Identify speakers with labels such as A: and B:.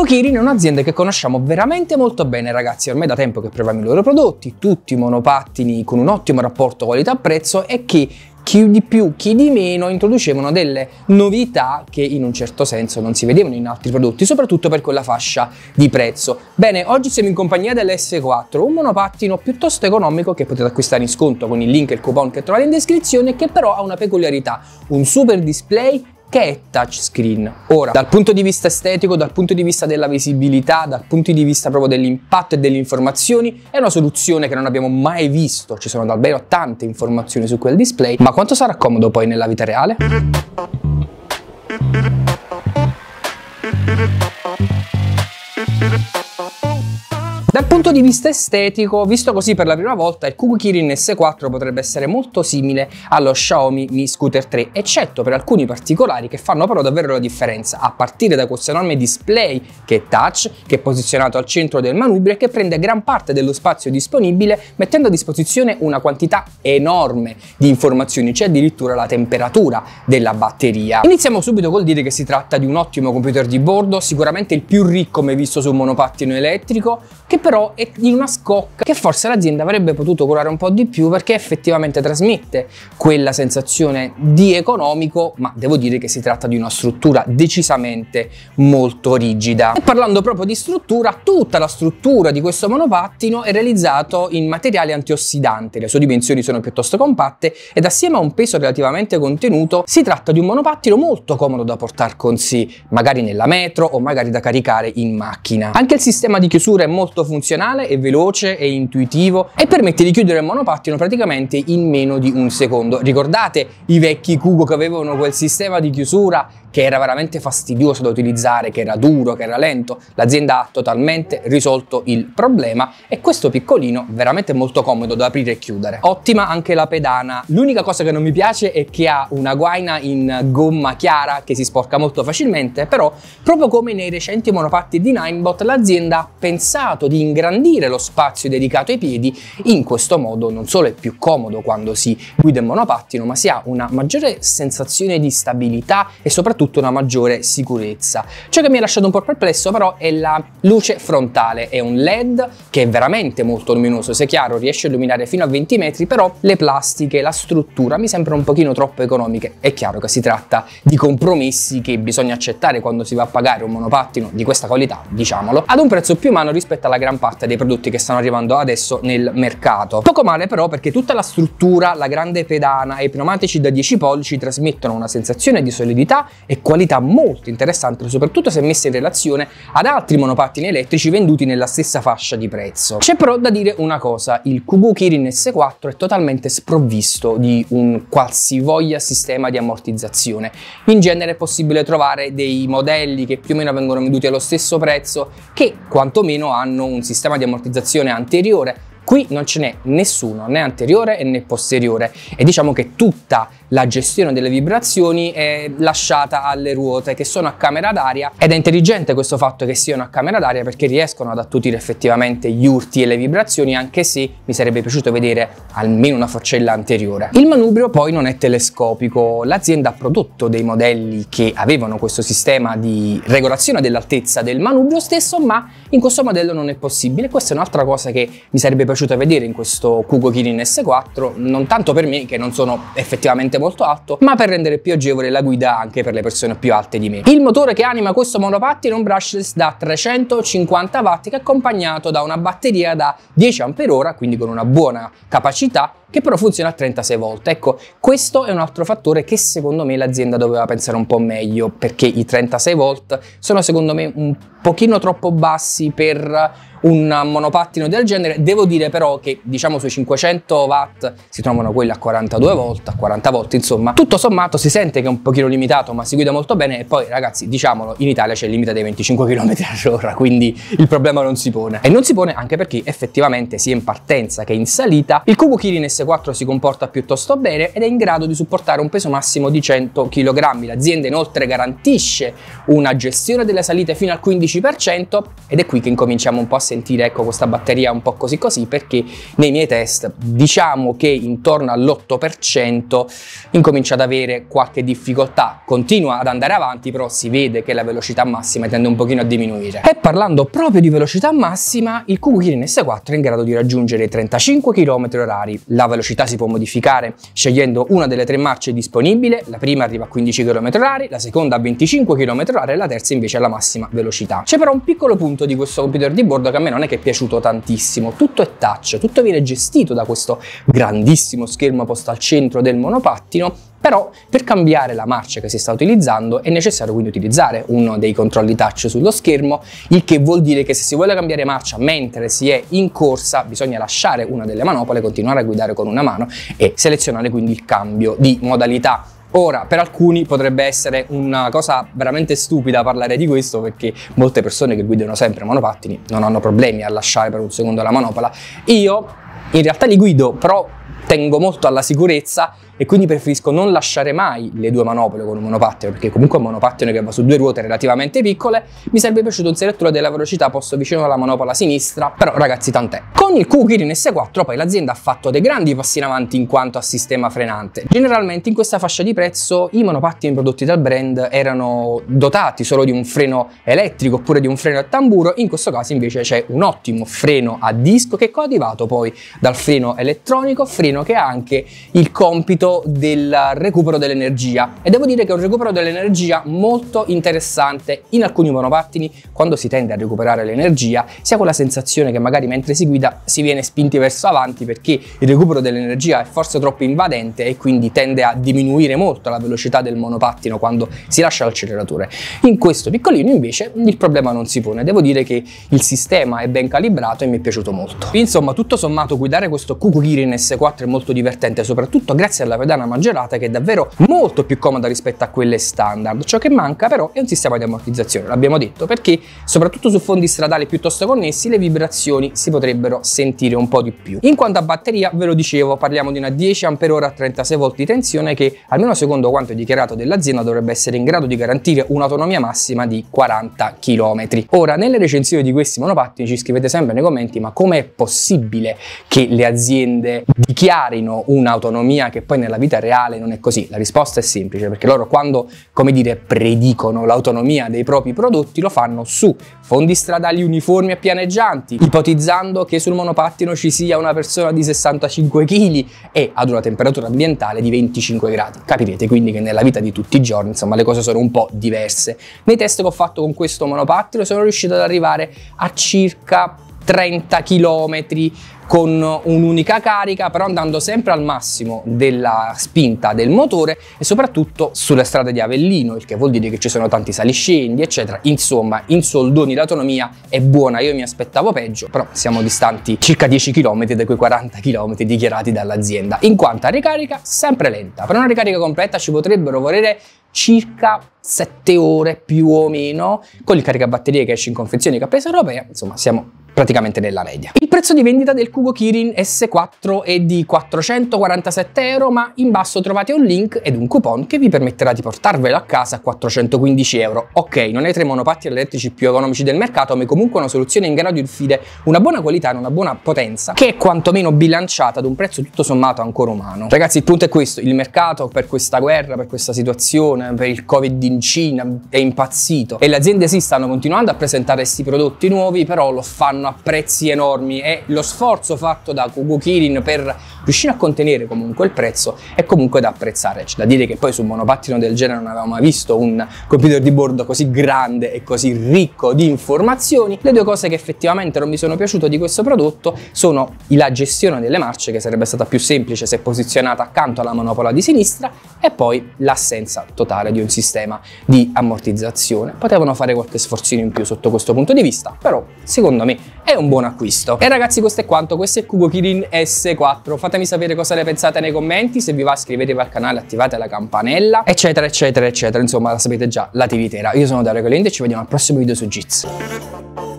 A: Ugo è un'azienda che conosciamo veramente molto bene ragazzi, ormai da tempo che proviamo i loro prodotti, tutti monopattini con un ottimo rapporto qualità-prezzo e che chi di più, chi di meno introducevano delle novità che in un certo senso non si vedevano in altri prodotti, soprattutto per quella fascia di prezzo. Bene, oggi siamo in compagnia dell'S4, un monopattino piuttosto economico che potete acquistare in sconto con il link e il coupon che trovate in descrizione, che però ha una peculiarità, un super display che è touchscreen. Ora, dal punto di vista estetico, dal punto di vista della visibilità, dal punto di vista proprio dell'impatto e delle informazioni, è una soluzione che non abbiamo mai visto. Ci sono davvero tante informazioni su quel display, ma quanto sarà comodo poi nella vita reale? Dal punto di vista estetico, visto così per la prima volta, il Kuku Kirin S4 potrebbe essere molto simile allo Xiaomi Mi Scooter 3, eccetto per alcuni particolari che fanno però davvero la differenza, a partire da questo enorme display che è touch, che è posizionato al centro del manubrio e che prende gran parte dello spazio disponibile, mettendo a disposizione una quantità enorme di informazioni, c'è cioè addirittura la temperatura della batteria. Iniziamo subito col dire che si tratta di un ottimo computer di bordo, sicuramente il più ricco mai visto su un monopattino elettrico, che che però è in una scocca che forse l'azienda avrebbe potuto curare un po' di più perché effettivamente trasmette quella sensazione di economico, ma devo dire che si tratta di una struttura decisamente molto rigida. E parlando proprio di struttura, tutta la struttura di questo monopattino è realizzato in materiale antiossidante, le sue dimensioni sono piuttosto compatte ed assieme a un peso relativamente contenuto si tratta di un monopattino molto comodo da portare con sé, magari nella metro o magari da caricare in macchina. Anche il sistema di chiusura è molto funzionale, è veloce, e intuitivo e permette di chiudere il monopattino praticamente in meno di un secondo. Ricordate i vecchi Kugo che avevano quel sistema di chiusura che era veramente fastidioso da utilizzare, che era duro, che era lento? L'azienda ha totalmente risolto il problema e questo piccolino veramente molto comodo da aprire e chiudere. Ottima anche la pedana. L'unica cosa che non mi piace è che ha una guaina in gomma chiara che si sporca molto facilmente, però proprio come nei recenti monopatti di Ninebot l'azienda ha pensato di ingrandire lo spazio dedicato ai piedi, in questo modo non solo è più comodo quando si guida in monopattino, ma si ha una maggiore sensazione di stabilità e soprattutto una maggiore sicurezza. Ciò che mi ha lasciato un po' perplesso però è la luce frontale, è un LED che è veramente molto luminoso, se è chiaro riesce a illuminare fino a 20 metri, però le plastiche, la struttura mi sembra un pochino troppo economiche. È chiaro che si tratta di compromessi che bisogna accettare quando si va a pagare un monopattino di questa qualità, diciamolo, ad un prezzo più umano rispetto alla grande gran parte dei prodotti che stanno arrivando adesso nel mercato. Poco male però perché tutta la struttura, la grande pedana e i pneumatici da 10 pollici trasmettono una sensazione di solidità e qualità molto interessante, soprattutto se messa in relazione ad altri monopattini elettrici venduti nella stessa fascia di prezzo. C'è però da dire una cosa, il Kubu Kirin S4 è totalmente sprovvisto di un qualsivoglia sistema di ammortizzazione. In genere è possibile trovare dei modelli che più o meno vengono venduti allo stesso prezzo che quantomeno hanno un un sistema di ammortizzazione anteriore Qui non ce n'è nessuno, né anteriore né posteriore e diciamo che tutta la gestione delle vibrazioni è lasciata alle ruote che sono a camera d'aria ed è intelligente questo fatto che siano a camera d'aria perché riescono ad attutire effettivamente gli urti e le vibrazioni anche se mi sarebbe piaciuto vedere almeno una forcella anteriore. Il manubrio poi non è telescopico, l'azienda ha prodotto dei modelli che avevano questo sistema di regolazione dell'altezza del manubrio stesso ma in questo modello non è possibile, questa è un'altra cosa che mi sarebbe piaciuto vedere in questo Kugo Kirin S4 non tanto per me che non sono effettivamente sicuramente molto alto, ma per rendere più agevole la guida anche per le persone più alte di me. Il motore che anima questo monopattino è un brushless da 350 watt che è accompagnato da una batteria da 10 ampere ora quindi con una buona capacità che però funziona 36 volte. Ecco, questo è un altro fattore che secondo me l'azienda doveva pensare un po' meglio, perché i 36 volt sono secondo me un pochino troppo bassi per un monopattino del genere. Devo dire però che diciamo sui 500 watt si trovano quelli a 42 volt, a 40 volt, insomma. Tutto sommato si sente che è un pochino limitato, ma si guida molto bene e poi ragazzi, diciamolo, in Italia c'è il limite dei 25 km all'ora, quindi il problema non si pone. E non si pone anche perché effettivamente sia in partenza che in salita il Kubo Kirin è s 4 si comporta piuttosto bene ed è in grado di supportare un peso massimo di 100 kg. L'azienda inoltre garantisce una gestione delle salite fino al 15% ed è qui che incominciamo un po' a sentire ecco questa batteria un po' così così perché nei miei test diciamo che intorno all'8% incomincia ad avere qualche difficoltà, continua ad andare avanti però si vede che la velocità massima tende un pochino a diminuire. E parlando proprio di velocità massima, il Kukirin S4 è in grado di raggiungere 35 km h la velocità si può modificare scegliendo una delle tre marce disponibili, la prima arriva a 15 km/h, la seconda a 25 km/h e la terza invece alla massima velocità. C'è però un piccolo punto di questo computer di bordo che a me non è che è piaciuto tantissimo, tutto è touch, tutto viene gestito da questo grandissimo schermo posto al centro del monopattino però per cambiare la marcia che si sta utilizzando è necessario quindi utilizzare uno dei controlli touch sullo schermo, il che vuol dire che se si vuole cambiare marcia mentre si è in corsa bisogna lasciare una delle manopole, continuare a guidare con una mano e selezionare quindi il cambio di modalità Ora, per alcuni potrebbe essere una cosa veramente stupida parlare di questo perché molte persone che guidano sempre monopattini non hanno problemi a lasciare per un secondo la manopola. Io in realtà li guido, però tengo molto alla sicurezza e quindi preferisco non lasciare mai le due manopole con un monopattino, perché comunque un monopattino che va su due ruote relativamente piccole, mi sarebbe piaciuto un selettore della velocità posto vicino alla manopola sinistra, però ragazzi tant'è. Con il Kukirin S4 poi l'azienda ha fatto dei grandi passi in avanti in quanto a sistema frenante. Generalmente in questa fascia di prezzo i monopattini prodotti dal brand erano dotati solo di un freno elettrico oppure di un freno a tamburo, in questo caso invece c'è un ottimo freno a disco che è coadiuvato poi dal freno elettronico, freno che ha anche il compito del recupero dell'energia e devo dire che è un recupero dell'energia molto interessante in alcuni monopattini quando si tende a recuperare l'energia si ha quella sensazione che magari mentre si guida si viene spinti verso avanti perché il recupero dell'energia è forse troppo invadente e quindi tende a diminuire molto la velocità del monopattino quando si lascia l'acceleratore. In questo piccolino invece il problema non si pone, devo dire che il sistema è ben calibrato e mi è piaciuto molto. Insomma tutto sommato guidare questo Kukugiri in S4 è molto divertente soprattutto grazie alla pedana maggiorata che è davvero molto più comoda rispetto a quelle standard, ciò che manca però è un sistema di ammortizzazione, l'abbiamo detto, perché soprattutto su fondi stradali piuttosto connessi le vibrazioni si potrebbero sentire un po' di più. In quanto a batteria, ve lo dicevo, parliamo di una 10 Ah a 36 V di tensione che, almeno secondo quanto dichiarato dell'azienda, dovrebbe essere in grado di garantire un'autonomia massima di 40 km. Ora, nelle recensioni di questi monopattini ci scrivete sempre nei commenti ma com'è possibile che le aziende dichiarino un'autonomia che poi nella vita reale non è così? La risposta è semplice, perché loro quando, come dire, predicono l'autonomia dei propri prodotti lo fanno su fondi stradali uniformi e pianeggianti, ipotizzando che sul monopattino ci sia una persona di 65 kg e ad una temperatura ambientale di 25 gradi. Capirete quindi che nella vita di tutti i giorni, insomma, le cose sono un po' diverse. Nei test che ho fatto con questo monopattino sono riuscito ad arrivare a circa 30 km con un'unica carica, però andando sempre al massimo della spinta del motore e soprattutto sulle strade di Avellino, il che vuol dire che ci sono tanti saliscendi, eccetera. Insomma, in soldoni l'autonomia è buona, io mi aspettavo peggio, però siamo distanti circa 10 km da quei 40 km dichiarati dall'azienda. In quanto a ricarica, sempre lenta. Per una ricarica completa ci potrebbero volere circa 7 ore più o meno, con il caricabatterie che esce in confezione di a europea, insomma, siamo praticamente nella media prezzo di vendita del Kugo Kirin S4 è di 447 euro, ma in basso trovate un link ed un coupon che vi permetterà di portarvelo a casa a 415 euro. Ok, non è tra i monopattini elettrici più economici del mercato, ma è comunque una soluzione in grado di offrire una buona qualità e una buona potenza, che è quantomeno bilanciata ad un prezzo tutto sommato ancora umano. Ragazzi, il punto è questo, il mercato per questa guerra, per questa situazione, per il Covid in Cina è impazzito e le aziende si stanno continuando a presentare questi prodotti nuovi, però lo fanno a prezzi enormi è lo sforzo fatto da Kogo Kirin per riuscire a contenere comunque il prezzo è comunque da apprezzare. C'è da dire che poi su un monopattino del genere non avevamo mai visto un computer di bordo così grande e così ricco di informazioni. Le due cose che effettivamente non mi sono piaciute di questo prodotto sono la gestione delle marce, che sarebbe stata più semplice se posizionata accanto alla manopola di sinistra, e poi l'assenza totale di un sistema di ammortizzazione. Potevano fare qualche sforzino in più sotto questo punto di vista, però secondo me è un buon acquisto. E ragazzi questo è quanto, questo è Kugo Kirin S4, fatemi fatemi sapere cosa ne pensate nei commenti, se vi va iscrivetevi al canale, attivate la campanella, eccetera, eccetera, eccetera. Insomma, la sapete già, la tiritera. Io sono Dario Colente e ci vediamo al prossimo video su Jitsi.